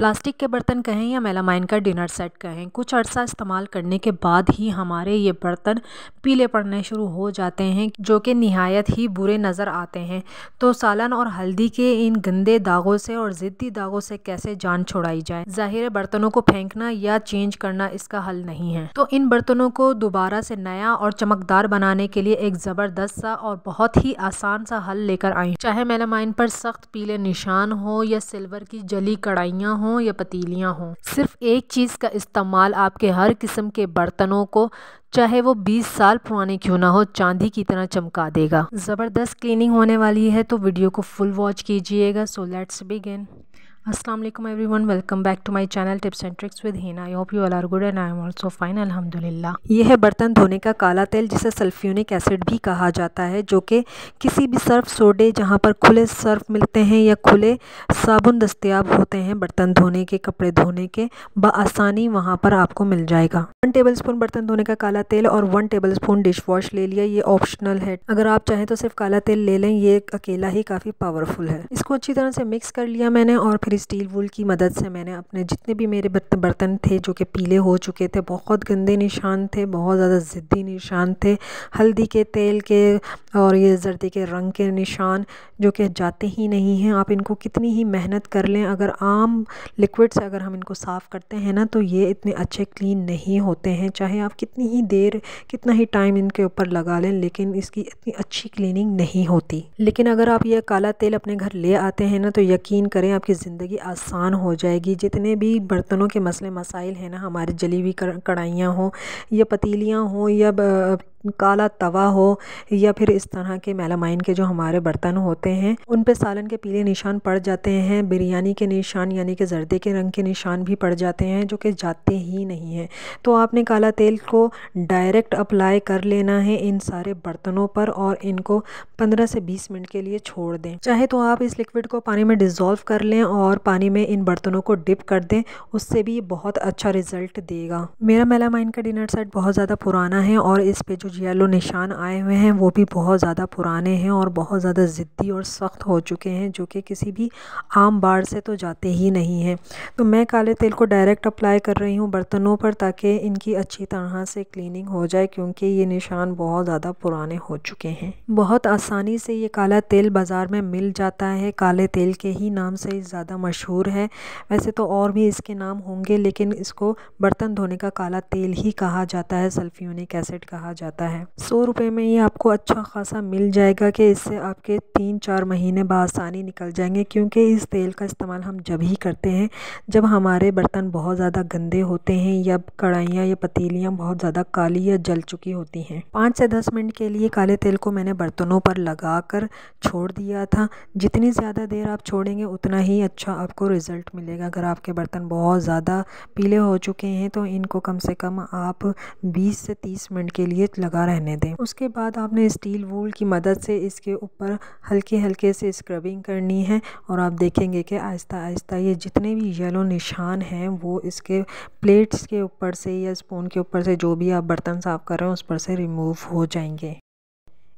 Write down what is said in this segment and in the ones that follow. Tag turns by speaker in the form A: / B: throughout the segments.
A: plastic के बर्तन कहें या मेलामाइन का डिनर सेट कहें कुछ अर्सा इस्तेमाल करने के बाद ही हमारे ये बर्तन पीले पड़ने शुरू हो जाते हैं जो कि नहायत ही बुरे नज़र आते हैं तो सालन और हल्दी के इन गंदे दागों से और ज़िद्दी दागों से कैसे जान छुड़ाई जाए ज़ाहिर बर्तनों को फेंकना या चेंज करना इसका हल नहीं है तो इन बर्तनों को दोबारा से नया और चमकदार बनाने के लिए एक ज़बरदस्त सा और बहुत ही आसान सा हल लेकर आई चाहे मेलामाइन पर सख्त पीले निशान हो या सिल्वर की जली कढ़ाइयाँ हो हों या पतीलियाँ हों सिर्फ एक चीज़ का इस्तेमाल आपके हर किस्म के बर्तनों को चाहे वो 20 साल पुराने क्यों ना हो चांदी की तरह चमका देगा ज़बरदस्त क्लीनिंग होने वाली है तो वीडियो को फुल वॉच कीजिएगा सो लेट्स बिगिन असलम everyone welcome back to my channel tips and tricks with Heena I hope you all are good and I am also fine अलहमदिल्ला यह है बर्तन धोने का काला तेल जिसे सल्फ्यूनिक एसिड भी कहा जाता है जो कि किसी भी सर्फ सोडे जहाँ पर खुले सर्फ मिलते हैं या खुले साबुन दस्तियाब होते हैं बर्तन धोने के कपड़े धोने के बसानी वहाँ पर आपको मिल जाएगा वन टेबल स्पून बर्तन धोने का काला तेल और one tablespoon dish wash ले लिया ये ऑप्शनल है अगर आप चाहें तो सिर्फ काला तेल ले लें ये अकेला ही काफ़ी पावरफुल है इसको अच्छी तरह से मिक्स कर लिया मैंने और फिर स्टील वूल की मदद से मैंने अपने जितने भी मेरे बर्तन थे जो कि पीले हो चुके थे बहुत गंदे निशान थे बहुत ज़्यादा ज़िद्दी निशान थे हल्दी के तेल के और ये जर्दी के रंग के निशान जो कि जाते ही नहीं हैं आप इनको कितनी ही मेहनत कर लें अगर आम लिक्विड से अगर हम इनको साफ़ करते हैं ना तो ये इतने अच्छे क्लीन नहीं होते हैं चाहे आप कितनी ही देर कितना ही टाइम इनके ऊपर लगा लें लेकिन इसकी इतनी अच्छी क्लीनिंग नहीं होती लेकिन अगर आप यह काला तेल अपने घर ले आते हैं ना तो यकीन करें आपकी ज़िंदगी ज़िंदगी आसान हो जाएगी जितने भी बर्तनों के मसले मसाइल हैं ना हमारे जली हुई कढ़ाइयाँ हों या पतीलियाँ हों या काला तवा हो या फिर इस तरह के मेलामाइन के जो हमारे बर्तन होते हैं उन पे सालन के पीले निशान पड़ जाते हैं बिरयानी के निशान यानी कि जर्दे के रंग के निशान भी पड़ जाते हैं जो कि जाते ही नहीं हैं तो आपने काला तेल को डायरेक्ट अप्लाई कर लेना है इन सारे बर्तनों पर और इनको 15 से 20 मिनट के लिए छोड़ दें चाहे तो आप इस लिक्विड को पानी में डिज़ोल्व कर लें और पानी में इन बर्तनों को डिप कर दें उससे भी बहुत अच्छा रिज़ल्ट देगा मेरा मेलामाइन का डिनर सेट बहुत ज़्यादा पुराना है और इस पर जो कुछ येलो निशान आए हुए हैं वो भी बहुत ज़्यादा पुराने हैं और बहुत ज़्यादा ज़िद्दी और सख्त हो चुके हैं जो कि किसी भी आम बाढ़ से तो जाते ही नहीं हैं तो मैं काले तेल को डायरेक्ट अप्लाई कर रही हूँ बर्तनों पर ताकि इनकी अच्छी तरह से क्लिनिंग हो जाए क्योंकि ये निशान बहुत ज़्यादा पुराने हो चुके हैं बहुत आसानी से ये काला तेल बाज़ार में मिल जाता है काले तेल के ही नाम से ज़्यादा मशहूर है वैसे तो और भी इसके नाम होंगे लेकिन इसको बर्तन धोने का काला तेल ही कहा जाता है सल्फ्यूनिक एसिड कहा जाता है जाता है सौ रुपये में ये आपको अच्छा खासा मिल जाएगा कि इससे आपके तीन चार महीने बसानी निकल जाएंगे क्योंकि इस तेल का इस्तेमाल हम जब ही करते हैं जब हमारे बर्तन बहुत ज़्यादा गंदे होते हैं या कढ़ाइयाँ या पतीलियाँ बहुत ज़्यादा काली या जल चुकी होती हैं पाँच से दस मिनट के लिए काले तेल को मैंने बर्तनों पर लगा कर छोड़ दिया था जितनी ज़्यादा देर आप छोड़ेंगे उतना ही अच्छा आपको रिज़ल्ट मिलेगा अगर आपके बर्तन बहुत ज़्यादा पीले हो चुके हैं तो इनको कम से कम आप बीस से तीस मिनट के लिए लगा लगा रहने दें उसके बाद आपने स्टील वूल की मदद से इसके ऊपर हल्के हल्के से स्क्रबिंग करनी है और आप देखेंगे कि आहिस्ता आहिस्ता ये जितने भी येलो निशान हैं वो इसके प्लेट्स के ऊपर से या स्पून के ऊपर से जो भी आप बर्तन साफ़ कर रहे हैं उस पर से रिमूव हो जाएंगे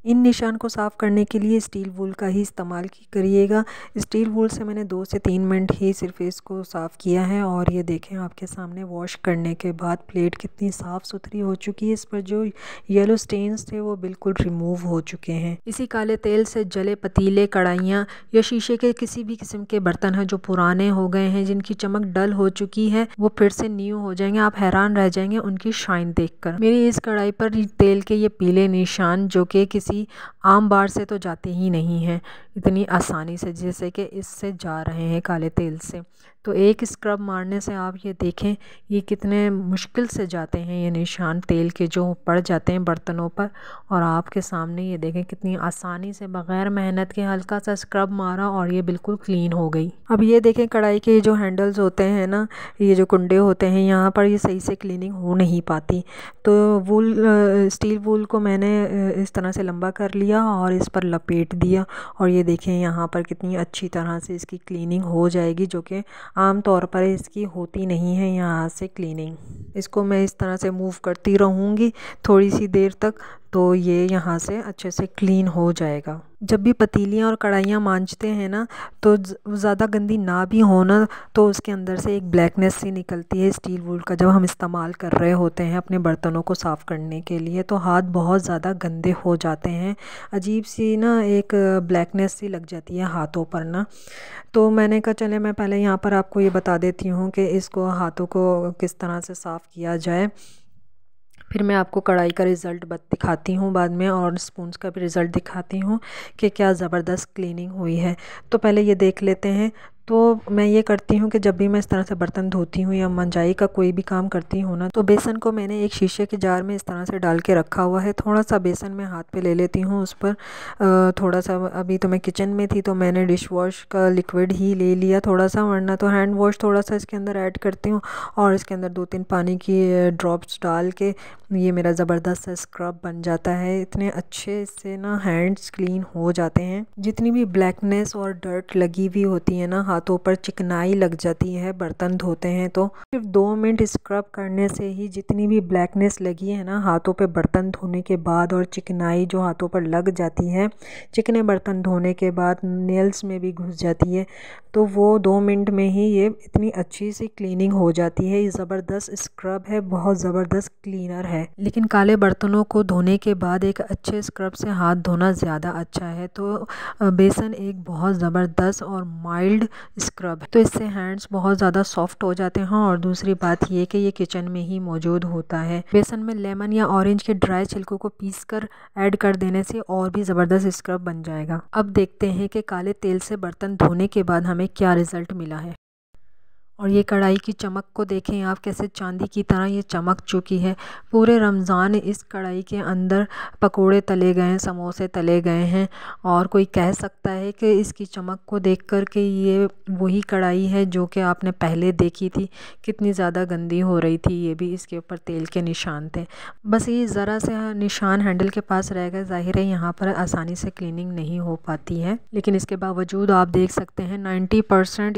A: इन निशान को साफ़ करने के लिए स्टील वूल का ही इस्तेमाल करिएगा स्टील वूल से मैंने दो से तीन मिनट ही सिर्फ इसको साफ़ किया है और ये देखें आपके सामने वॉश करने के बाद प्लेट कितनी साफ़ सुथरी हो चुकी है इस पर जो येलो स्टेन्स थे वो बिल्कुल रिमूव हो चुके हैं इसी काले तेल से जले पतीले कढ़ाइयाँ या शीशे के किसी भी किस्म के बर्तन हैं जो पुराने हो गए हैं जिनकी चमक डल हो चुकी है वो फिर से न्यू हो जाएंगे आप हैरान रह जाएंगे उनकी शाइन देख मेरी इस कढ़ाई पर तेल के ये पीले निशान जो कि किसी किसी आम बार से तो जाते ही नहीं हैं इतनी आसानी से जैसे कि इससे जा रहे हैं काले तेल से तो एक स्क्रब मारने से आप ये देखें ये कितने मुश्किल से जाते हैं ये निशान तेल के जो पड़ जाते हैं बर्तनों पर और आपके सामने ये देखें कितनी आसानी से बग़ैर मेहनत के हल्का सा स्क्रब मारा और ये बिल्कुल क्लीन हो गई अब ये देखें कढ़ाई के जो हैंडल्स होते हैं ना ये जो कुंडे होते हैं यहाँ पर ये सही से क्लिनिंग हो नहीं पाती तो वूल स्टील वूल को मैंने इस तरह से लंबा लंबा कर लिया और इस पर लपेट दिया और ये देखें यहाँ पर कितनी अच्छी तरह से इसकी क्लीनिंग हो जाएगी जो कि आम तौर पर इसकी होती नहीं है यहाँ से क्लीनिंग इसको मैं इस तरह से मूव करती रहूँगी थोड़ी सी देर तक तो ये यहाँ से अच्छे से क्लीन हो जाएगा जब भी पतीलियाँ और कढ़ाइयाँ मांझते हैं ना तो ज़्यादा गंदी ना भी हो ना तो उसके अंदर से एक ब्लैकनेस सी निकलती है स्टील वूल का जब हम इस्तेमाल कर रहे होते हैं अपने बर्तनों को साफ़ करने के लिए तो हाथ बहुत ज़्यादा गंदे हो जाते हैं अजीब सी ना एक ब्लैकनेस सी लग जाती है हाथों पर ना तो मैंने कहा चले मैं पहले यहाँ पर आपको ये बता देती हूँ कि इसको हाथों को किस तरह से साफ़ किया जाए फिर मैं आपको कढ़ाई का रिज़ल्ट दिखाती हूँ बाद में और स्पून का भी रिज़ल्ट दिखाती हूँ कि क्या ज़बरदस्त क्लीनिंग हुई है तो पहले ये देख लेते हैं तो मैं ये करती हूँ कि जब भी मैं इस तरह से बर्तन धोती हूँ या मंजाई का कोई भी काम करती हूँ ना तो बेसन को मैंने एक शीशे के जार में इस तरह से डाल के रखा हुआ है थोड़ा सा बेसन मैं हाथ पे ले लेती हूँ उस पर थोड़ा सा अभी तो मैं किचन में थी तो मैंने डिश वॉश का लिक्विड ही ले लिया थोड़ा सा वरना तो हैंड वॉश थोड़ा सा इसके अंदर ऐड करती हूँ और इसके अंदर दो तीन पानी की ड्रॉप्स डाल के ये मेरा ज़बरदस्त स्क्रब बन जाता है इतने अच्छे से ना हैंड्स क्लीन हो जाते हैं जितनी भी ब्लैकनेस और डर्ट लगी हुई होती है ना हाथों पर चिकनाई लग जाती है बर्तन धोते हैं तो सिर्फ दो मिनट स्क्रब करने से ही जितनी भी ब्लैकनेस लगी है ना हाथों पर बर्तन धोने के बाद और चिकनाई जो हाथों पर लग जाती है चिकने बर्तन धोने के बाद नेल्स में भी घुस जाती है तो वो दो मिनट में ही ये इतनी अच्छी सी क्लीनिंग हो जाती है ये ज़बरदस्त स्क्रब है बहुत ज़बरदस्त क्लीनर है है लेकिन काले बर्तनों को धोने के बाद एक अच्छे स्क्रब से हाथ धोना ज़्यादा अच्छा है तो बेसन एक बहुत ज़बरदस्त और माइल्ड स्क्रब है तो इससे हैंड्स बहुत ज़्यादा सॉफ्ट हो जाते हैं और दूसरी बात यह कि ये किचन में ही मौजूद होता है बेसन में लेमन या ऑरेंज के ड्राई छिलकों को पीस कर ऐड कर देने से और भी ज़बरदस्त स्क्रब बन जाएगा अब देखते हैं कि काले तेल से बर्तन धोने के बाद हमें क्या रिज़ल्ट मिला है और ये कढ़ाई की चमक को देखें आप कैसे चांदी की तरह ये चमक चुकी है पूरे रमज़ान इस कढ़ाई के अंदर पकोड़े तले गए हैं समोसे तले गए हैं और कोई कह सकता है कि इसकी चमक को देख कर के ये वही कढ़ाई है जो कि आपने पहले देखी थी कितनी ज़्यादा गंदी हो रही थी ये भी इसके ऊपर तेल के निशान थे बस ये ज़रा से निशान हैंडल के पास रह गए ज़ाहिर है यहाँ पर आसानी से क्लिनिंग नहीं हो पाती है लेकिन इसके बावजूद आप देख सकते हैं नाइन्टी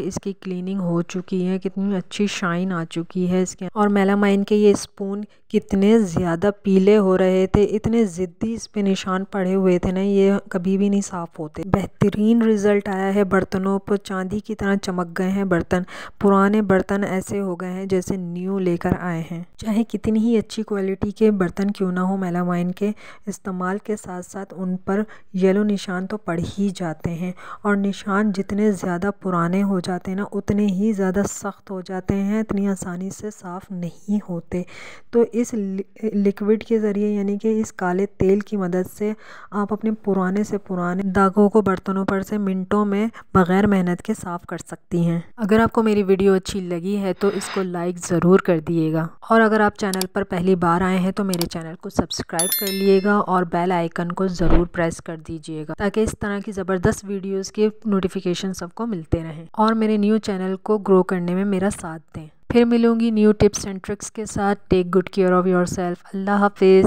A: इसकी क्लिनिंग हो चुकी है कितनी अच्छी शाइन आ चुकी है इसके और मेलामाइन के ये स्पून कितने ज़्यादा पीले हो रहे थे इतने ज़िद्दी इस पे निशान पड़े हुए थे ना ये कभी भी नहीं साफ़ होते बेहतरीन रिज़ल्ट आया है बर्तनों पर चांदी की तरह चमक गए हैं बर्तन पुराने बर्तन ऐसे हो गए हैं जैसे न्यू लेकर आए हैं चाहे कितनी ही अच्छी क्वालिटी के बर्तन क्यों ना हो मेलामाइन के इस्तेमाल के साथ साथ उन पर येलो निशान तो पड़ ही जाते हैं और निशान जितने ज़्यादा पुराने हो जाते हैं ना उतने ही ज़्यादा सख्त हो जाते हैं इतनी आसानी से साफ़ नहीं होते तो इस इस लिक्विड के ज़रिए यानी कि इस काले तेल की मदद से आप अपने पुराने से पुराने दागों को बर्तनों पर से मिनटों में बग़ैर मेहनत के साफ़ कर सकती हैं अगर आपको मेरी वीडियो अच्छी लगी है तो इसको लाइक ज़रूर कर दिएगा और अगर आप चैनल पर पहली बार आए हैं तो मेरे चैनल को सब्सक्राइब कर लिएगा और बेल आइकन को ज़रूर प्रेस कर दीजिएगा ताकि इस तरह की ज़बरदस्त वीडियोज़ के नोटिफिकेशन सबको मिलते रहें और मेरे न्यू चैनल को ग्रो करने में मेरा साथ दें फिर मिलूँगी न्यू टिप्स एंड ट्रिक्स के साथ take good care of yourself अल्लाह हाफिज़